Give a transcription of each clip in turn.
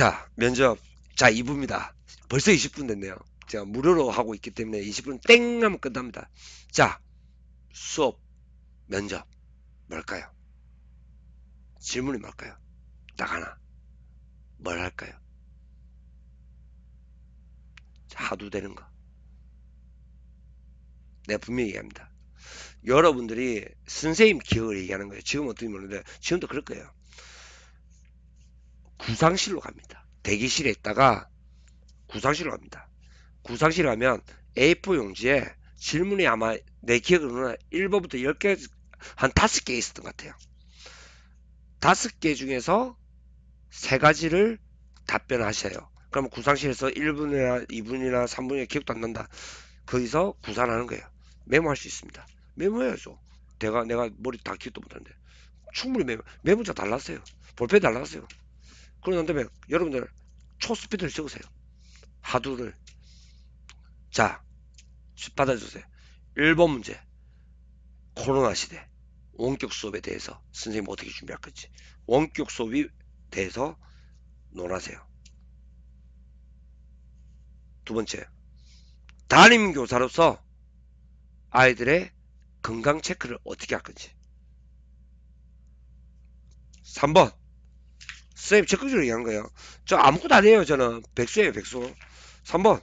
자 면접 자 2부입니다 벌써 20분 됐네요 제가 무료로 하고 있기 때문에 20분 땡 하면 끝납니다 자 수업 면접 뭘까요 질문이 뭘까요 나가나 뭘 할까요 하도 되는 거 내가 네, 분명히 얘기합니다 여러분들이 선생님 기억을 얘기하는 거예요 지금 어떻게 모르는데 지금도 그럴 거예요 구상실로 갑니다. 대기실에 있다가 구상실로 갑니다. 구상실 가면 A4 용지에 질문이 아마 내 기억으로는 1번부터 10개, 한 5개 있었던 것 같아요. 5개 중에서 3가지를 답변하셔요. 그럼 구상실에서 1분이나 2분이나 3분이나 기억도 안 난다. 거기서 구산하는 거예요. 메모할 수 있습니다. 메모해야죠. 내가, 내가 머리 다 기억도 못하는데. 충분히 메모, 메모자 달랐어요. 볼펜 달랐어요. 그러고 난 다음에 여러분들 초스피드를 적으세요. 하두를. 자, 받아주세요. 1번 문제. 코로나 시대. 원격 수업에 대해서 선생님 어떻게 준비할 건지. 원격 수업에 대해서 논하세요. 두 번째. 담임교사로서 아이들의 건강 체크를 어떻게 할 건지. 3번. 선생님 적극적으로 얘기한 거예요. 저 아무것도 아니에요. 저는 백수예요. 백수. 3번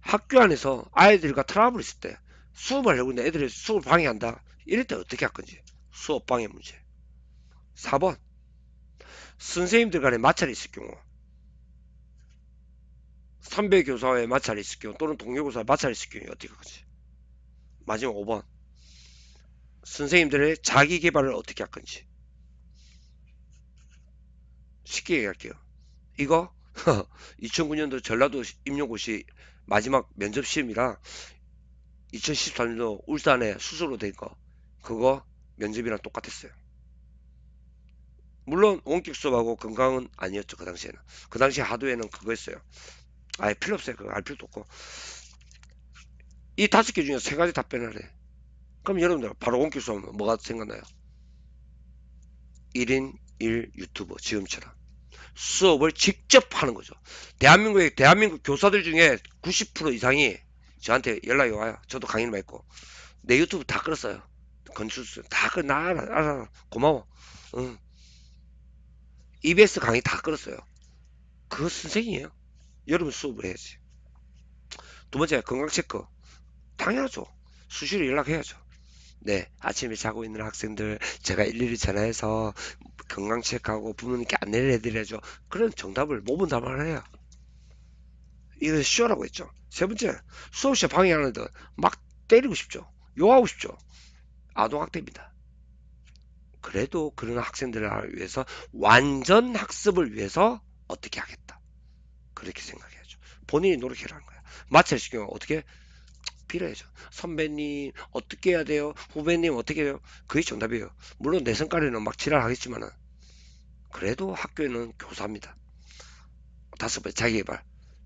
학교 안에서 아이들과 트러블 있을 때 수업을 하고 있는데 애들이 수업을 방해한다. 이럴 때 어떻게 할 건지 수업 방해 문제 4번 선생님들 간에 마찰이 있을 경우 선배 교사와의 마찰이 있을 경우 또는 동료 교사와 마찰이 있을 경우 어떻게 할 건지 마지막 5번 선생님들의 자기 개발을 어떻게 할 건지 쉽게 얘기할게요. 이거 2009년도 전라도 임용고시 마지막 면접 시험이라 2 0 1 4년도 울산에 수소로 된 거 그거 면접이랑 똑같았어요. 물론 원격 수업하고 건강은 아니었죠 그 당시에는 그 당시 하도에는 그거였어요 아예 필요 없어요 그거 알 필요도 없고 이 다섯 개 중에 세 가지 답변을 해 그럼 여러분들 바로 원격 수업 뭐가 생각나요 1인 1 유튜버 지금처럼 수업을 직접 하는 거죠. 대한민국의 대한민국 교사들 중에 90% 이상이 저한테 연락이 와요. 저도 강의를 맺고 내 유튜브 다 끌었어요. 건축수 다끌나 알아, 알 고마워. 응. EBS 강의 다 끌었어요. 그 선생이에요. 여러분 수업을 해야지. 두 번째 건강 체크 당연하죠. 수시로 연락해야죠. 네, 아침에 자고 있는 학생들 제가 일일이 전화해서 건강 체크하고 부모님께 안내를 해드려야죠. 그런 정답을 모분 답을 해요. 이거 쉬워라고 했죠. 세 번째, 수업시에 방해하는데 막 때리고 싶죠. 욕하고 싶죠. 아동학대입니다. 그래도 그런 학생들을 위해서 완전 학습을 위해서 어떻게 하겠다. 그렇게 생각해야죠. 본인이 노력해라는 거야. 마찰 시경 어떻게 필요해죠. 선배님 어떻게 해야 돼요? 후배님 어떻게 해요? 그게 정답이에요. 물론 내 성깔에는 막 지랄하겠지만은 그래도 학교에는 교사입니다. 다섯 번배 자기개발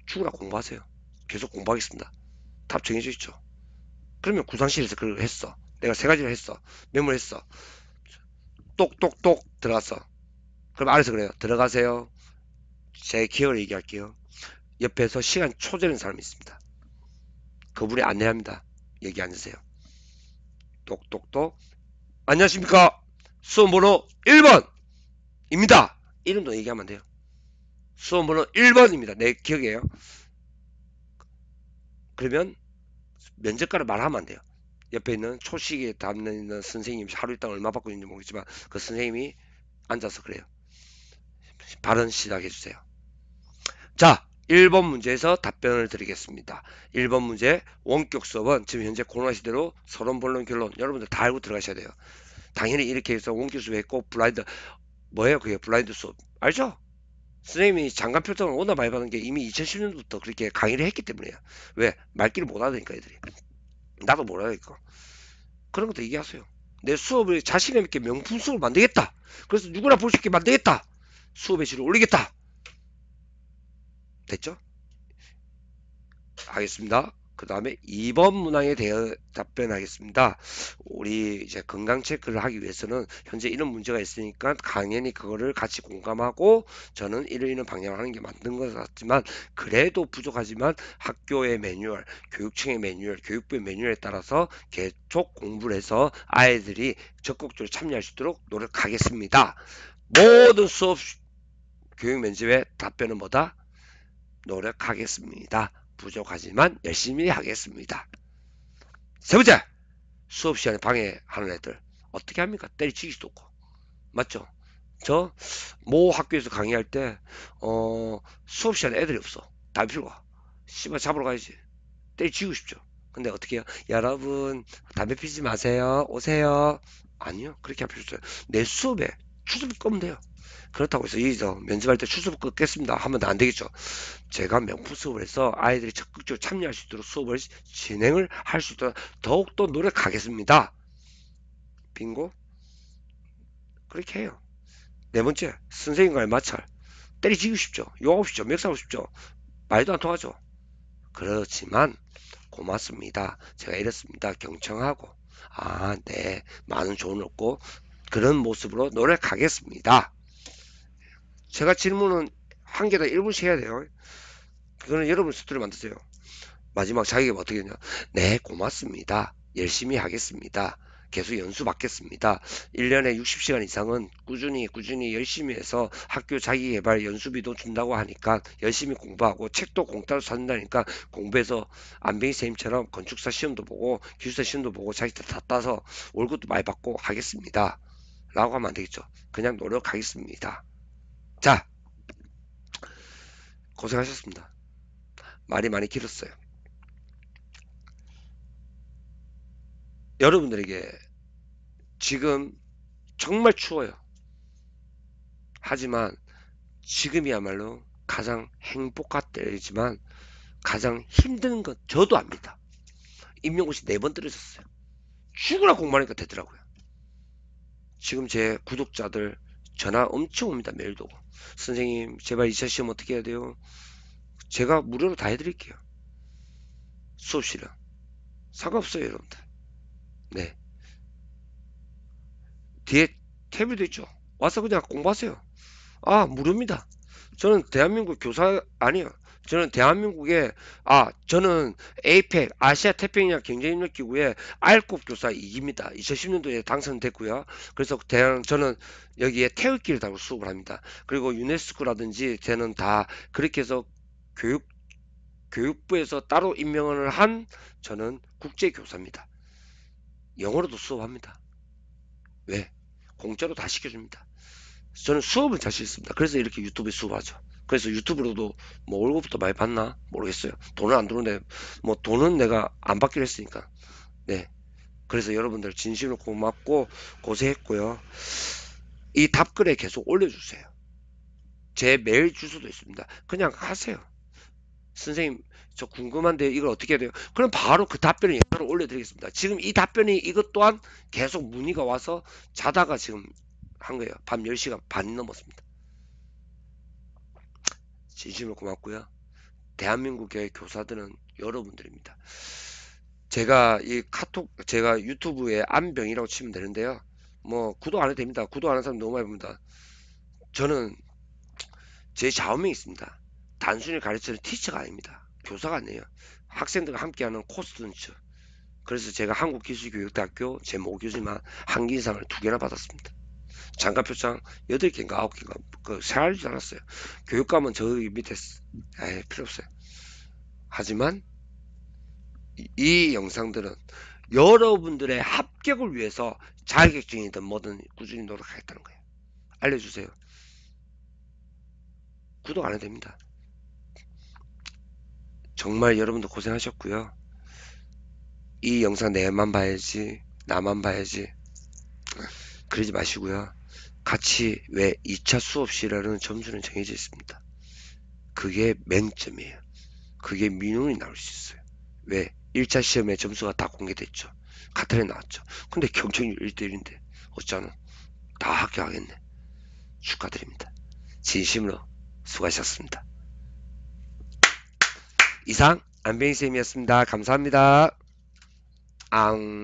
죽으라 공부하세요. 계속 공부하겠습니다. 답 정해져 있죠. 그러면 구상실에서 그걸 했어. 내가 세 가지를 했어. 메모했어. 를 똑똑똑 들어갔어. 그럼 아래서 그래요. 들어가세요. 제 기억을 얘기할게요. 옆에서 시간 초재는 사람이 있습니다. 그분이 안내합니다. 얘기 앉으세요. 똑똑똑. 안녕하십니까. 수험번호 1번. 입니다. 이름도 얘기하면 돼요. 수험 번호 1번입니다. 내 기억이에요. 그러면 면접관을 말하면 안 돼요. 옆에 있는 초식에 담는 선생님 하루 일당 얼마 받고 있는지 모르겠지만 그 선생님이 앉아서 그래요. 발언 시작해 주세요. 자, 1번 문제에서 답변을 드리겠습니다. 1번 문제 원격 수업은 지금 현재 코로나 시대로 서론 본론 결론 여러분들 다 알고 들어가셔야 돼요. 당연히 이렇게 해서 원격 수업 했고 블라인드 뭐예요 그게 블라인드 수업 알죠? 선생님이 장관 표정을 워낙 많이 받은 게 이미 2010년부터 그렇게 강의를 했기 때문이야 왜? 말귀를 못 알아니까 애들이 나도 모르니까 그런 것도 얘기하세요 내 수업을 자신감 있게 명품 수업을 만들겠다 그래서 누구나 볼 수 있게 만들겠다 수업의 질을 올리겠다 됐죠? 하겠습니다 그 다음에 2번 문항에 대해 답변하겠습니다. 우리 이제 건강 체크를 하기 위해서는 현재 이런 문제가 있으니까 강연이 그거를 같이 공감하고 저는 이러이러 방향을 하는 게 맞는 것 같지만 그래도 부족하지만 학교의 매뉴얼, 교육청의 매뉴얼, 교육부의 매뉴얼에 따라서 계속 공부를 해서 아이들이 적극적으로 참여할 수 있도록 노력하겠습니다. 모든 수업 교육 면접에 답변은 뭐다? 노력하겠습니다. 부족하지만 열심히 하겠습니다. 세 번째, 수업시간에 방해하는 애들 어떻게 합니까? 때리치기도 없고 맞죠? 저 모 학교에서 강의할 때 어, 수업시간에 애들이 없어 다 필요가 씨발 잡으러 가야지 때리치고 싶죠 근데 어떻게 해요? 여러분 담배 피지 마세요 오세요 아니요 그렇게 할 필요 없어요 내 수업에 추석 꺼면 돼요 그렇다고 해서 이저 면접할 때 추수부 끊겠습니다 하면 안 되겠죠. 제가 명품 수업을 해서 아이들이 적극적으로 참여할 수 있도록 수업을 진행을 할 수 있도록 더욱더 노력하겠습니다. 빙고? 그렇게 해요. 네 번째, 선생님과의 마찰. 때리지고 싶죠. 욕하고 싶죠. 멱살하고 싶죠. 말도 안 통하죠. 그렇지만 고맙습니다. 제가 이랬습니다 경청하고 아, 네. 많은 조언 을 얻고 그런 모습으로 노력하겠습니다. 제가 질문은 한개다 1분씩 해야 돼요. 그거는 여러분 스토리 만드세요. 마지막 자기가 어떻게 했냐. 네, 고맙습니다. 열심히 하겠습니다. 계속 연수 받겠습니다. 1년에 60시간 이상은 꾸준히 꾸준히 열심히 해서 학교 자기 개발 연수비도 준다고 하니까 열심히 공부하고 책도 공짜로 산다니까 공부해서 안병희 선생님처럼 건축사 시험도 보고 기술사 시험도 보고 자기 다 따서 월급도 많이 받고 하겠습니다. 라고 하면 안 되겠죠. 그냥 노력하겠습니다. 자, 고생하셨습니다. 말이 많이 길었어요. 여러분들에게 지금 정말 추워요. 하지만 지금이야말로 가장 행복할 때이지만 가장 힘든 건 저도 압니다. 임용고시 네번 떨어졌어요. 죽으라 공부하니까 되더라고요. 지금 제 구독자들 전화 엄청 옵니다. 메일도 선생님 제발 2차 시험 어떻게 해야 돼요? 제가 무료로 다 해드릴게요. 수업실은. 상관없어요 여러분들. 네. 뒤에 탭이 있죠. 와서 그냥 공부하세요. 아 무료입니다. 저는 대한민국 교사 아니에요. 저는 대한민국에 아 저는 APEC 아시아 태평양 경제협력 기구의 알급 교사 이기입니다 2010년도에 당선됐고요. 그래서 대한 저는 여기에 태극기를 달고 수업을 합니다. 그리고 유네스코라든지 저는 다 그렇게 해서 교육 교육부에서 따로 임명을 한 저는 국제 교사입니다. 영어로도 수업합니다. 왜? 네. 공짜로 다 시켜줍니다. 저는 수업을 자신 있습니다. 그래서 이렇게 유튜브에 수업하죠. 그래서 유튜브로도 뭐 월급부터 많이 받나 모르겠어요. 돈은 안 들어오는데 뭐 돈은 내가 안 받기로 했으니까 네. 그래서 여러분들 진심으로 고맙고 고생했고요. 이 답글에 계속 올려주세요. 제 메일 주소도 있습니다. 그냥 하세요. 선생님 저 궁금한데 이걸 어떻게 해야 돼요? 그럼 바로 그 답변을 영어로 올려드리겠습니다. 지금 이 답변이 이것 또한 계속 문의가 와서 자다가 지금 한 거예요. 밤 10시간 반 넘었습니다. 진심으로 고맙고요. 대한민국의 교사들은 여러분들입니다. 제가 이 카톡, 제가 유튜브에 안병이라고 치면 되는데요. 뭐, 구독 안 해도 됩니다. 구독 안 하는 사람 너무 많이 봅니다. 저는 제 좌우명이 있습니다. 단순히 가르치는 티처가 아닙니다. 교사가 아니에요. 학생들과 함께하는 코스튜처 그래서 제가 한국기술교육대학교 제5교수만 한기상을 두 개나 받았습니다. 장깐 표창 8개인가 9개인가 그생 세알지 않았어요. 교육감은 저기 밑에 에이, 필요 없어요. 하지만 이, 이 영상들은 여러분들의 합격을 위해서 자격증이든 뭐든 꾸준히 노력하겠다는 거예요. 알려주세요. 구독 안 해도 됩니다. 정말 여러분도 고생하셨고요. 이 영상 내만 봐야지 나만 봐야지 그러지 마시고요. 같이 왜 2차 수업시라는 점수는 정해져 있습니다. 그게 맹점이에요. 그게 민원이 나올 수 있어요. 왜? 1차 시험에 점수가 다 공개됐죠. 카탈에 나왔죠. 근데 경쟁률 1대1인데 어쩌나 다 합격하겠네. 축하드립니다. 진심으로 수고하셨습니다. 이상 안병희 쌤이었습니다. 감사합니다. 앙.